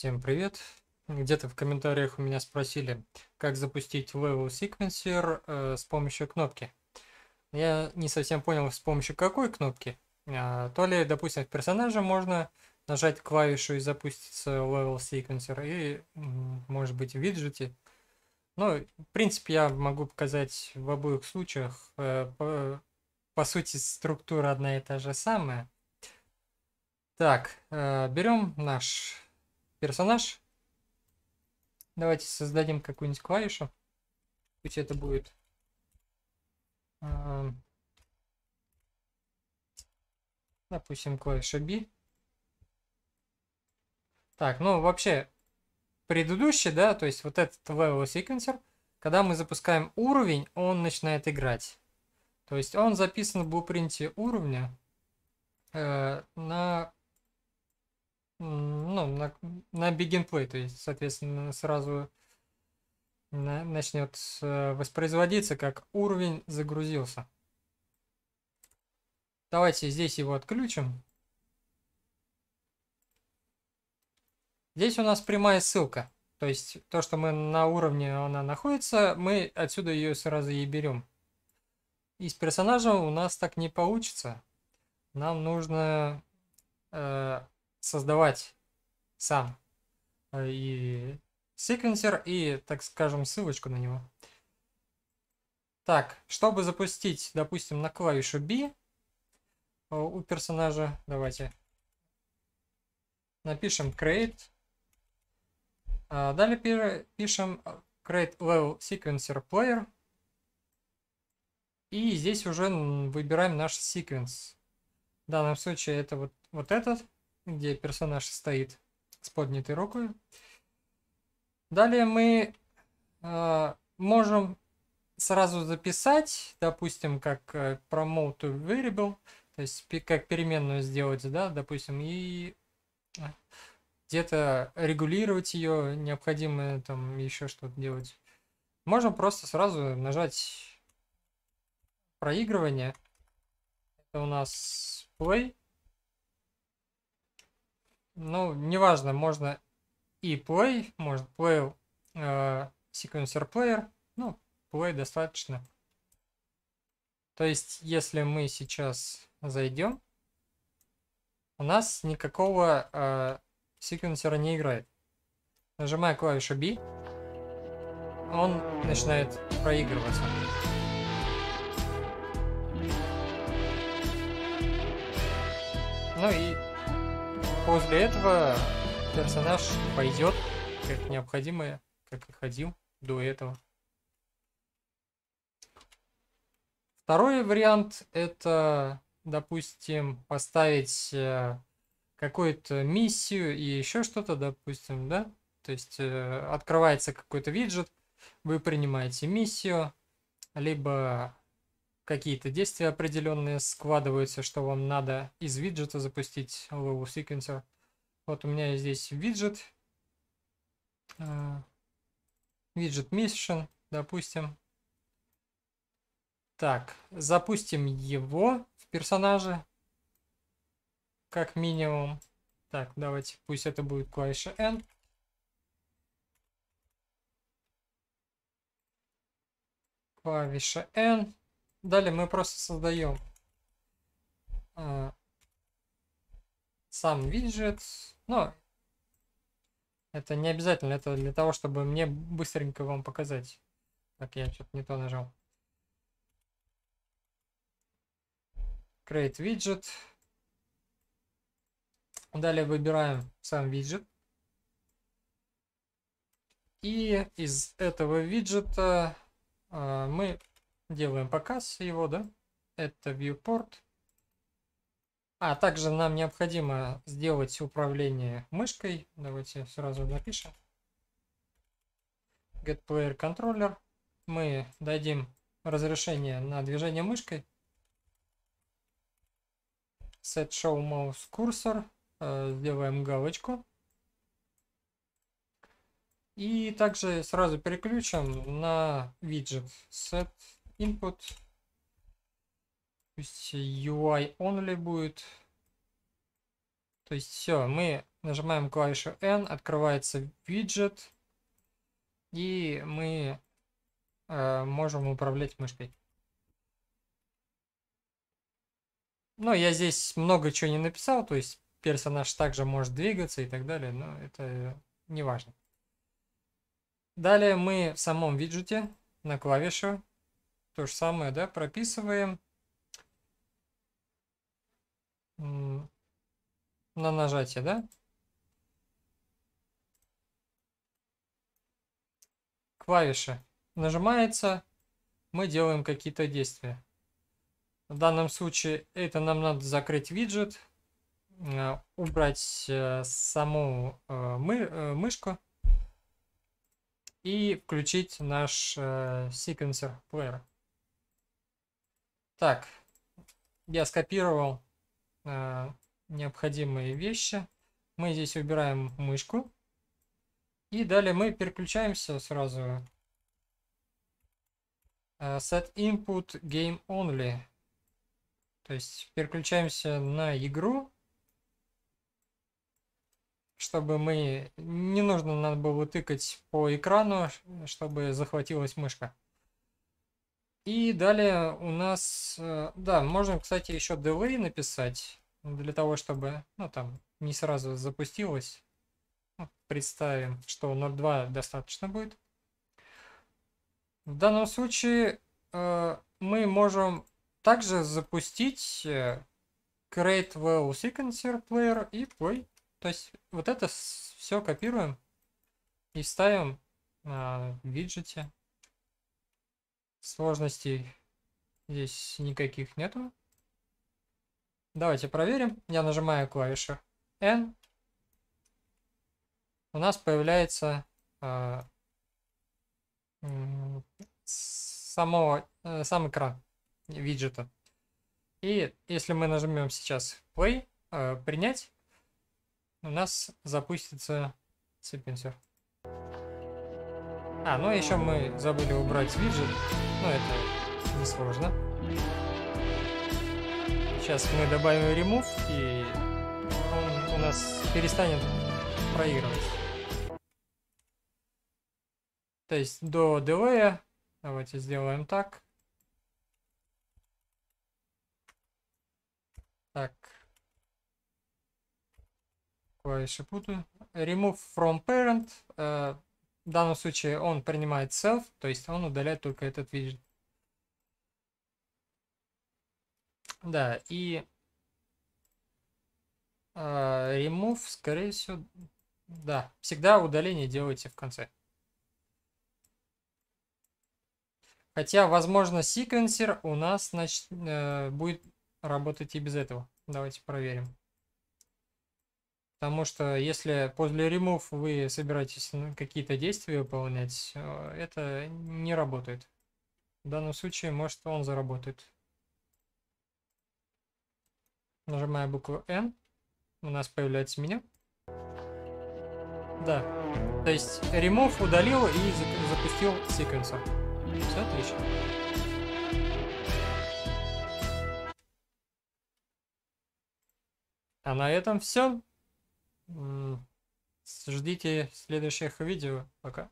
Всем привет! Где-то в комментариях у меня спросили, как запустить Level Sequencer э, с помощью кнопки. Я не совсем понял, с помощью какой кнопки. А, то ли, допустим, в персонаже можно нажать клавишу и запустится Level Sequencer, и, может быть, в виджете. Ну, в принципе, я могу показать в обоих случаях. Э, по, по сути, структура одна и та же самая. Так, э, берем наш персонаж. Давайте создадим какую-нибудь клавишу. Пусть это будет... А, допустим, клавиша B. Так, ну вообще, предыдущий, да, то есть вот этот level sequencer, когда мы запускаем уровень, он начинает играть. То есть он записан в блупринте уровня э, на ну, на, на Play, то есть, соответственно, сразу на, начнет э, воспроизводиться, как уровень загрузился. Давайте здесь его отключим. Здесь у нас прямая ссылка. То есть то, что мы на уровне она находится, мы отсюда ее сразу и берем. Из персонажа у нас так не получится. Нам нужно э, создавать сам э, и секвенсер, и, так скажем, ссылочку на него. Так, чтобы запустить, допустим, на клавишу B э, у персонажа, давайте напишем create. А, далее пишем э, create level sequencer player. И здесь уже выбираем наш секвенс. В данном случае это вот, вот этот где персонаж стоит с поднятой рукой. Далее мы э, можем сразу записать, допустим, как э, promote variable, то есть как переменную сделать, да, допустим, и э, где-то регулировать ее, необходимо там еще что-то делать. Можно просто сразу нажать проигрывание. Это у нас play. Ну, неважно, можно и play, может play э, sequencer player, ну, play достаточно. То есть, если мы сейчас зайдем, у нас никакого э, секвенсера не играет. Нажимая клавишу B, он начинает проигрываться. Ну и после этого персонаж пойдет как необходимое, как и ходил до этого. Второй вариант это, допустим, поставить э, какую-то миссию и еще что-то, допустим, да? То есть э, открывается какой-то виджет, вы принимаете миссию, либо какие-то действия определенные складываются, что вам надо из виджета запустить Low Sequencer. Вот у меня здесь виджет, э, виджет Mission, допустим. Так, запустим его в персонаже, как минимум. Так, давайте, пусть это будет клавиша N. Клавиша N. Далее мы просто создаем э, а, сам виджет. Но это не обязательно, это для того, чтобы мне быстренько вам показать. Так, я что-то не то нажал. Create widget. Далее выбираем сам виджет. И из этого виджета э, мы Делаем показ его, да? Это viewport. А также нам необходимо сделать управление мышкой. Давайте сразу напишем. GetPlayerController. Мы дадим разрешение на движение мышкой. Set show mouse cursor. Э, сделаем галочку. И также сразу переключим на виджет. Set input. Пусть UI only будет. То есть все, мы нажимаем клавишу N, открывается виджет, и мы э, можем управлять мышкой. Но ну, я здесь много чего не написал, то есть персонаж также может двигаться и так далее, но это не важно. Далее мы в самом виджете на клавишу то же самое, да, прописываем на нажатие, да? Клавиши. Нажимается, мы делаем какие-то действия. В данном случае это нам надо закрыть виджет, э, убрать э, саму э, мы, мышку и включить наш секвенсер плеера. Так, я скопировал э, необходимые вещи. Мы здесь убираем мышку. И далее мы переключаемся сразу. Э, set input game only. То есть переключаемся на игру. Чтобы мы... Не нужно надо было тыкать по экрану, чтобы захватилась мышка. И далее у нас, э, да, можно, кстати, еще delay написать, ну, для того, чтобы, ну, там, не сразу запустилось. Ну, представим, что 0.2 достаточно будет. В данном случае э, мы можем также запустить э, Create Well Sequencer Player и Play. То есть вот это все копируем и ставим э, в виджете. Сложностей здесь никаких нету. Давайте проверим. Я нажимаю клавишу N. У нас появляется э, а, само, э, сам экран виджета. И если мы нажмем сейчас Play, э, принять, у нас запустится цепинсер. А, ну а еще мы забыли убрать виджет, но ну, это не сложно. Сейчас мы добавим remove и он у нас перестанет проигрывать. То есть до DV давайте сделаем так. Так. Клавиши путаю. Remove from parent. Э, в данном случае он принимает self, то есть он удаляет только этот виджет. Да, и э, remove, скорее всего, да, всегда удаление делайте в конце. Хотя, возможно, секвенсер у нас значит, э, будет работать и без этого. Давайте проверим. Потому что если после ремов вы собираетесь какие-то действия выполнять, э, это не работает. В данном случае, может, он заработает. Нажимая букву N, у нас появляется меню. Да. То есть ремов удалил и запустил секвенсор. Все отлично. А на этом все. Ждите следующих видео. Пока.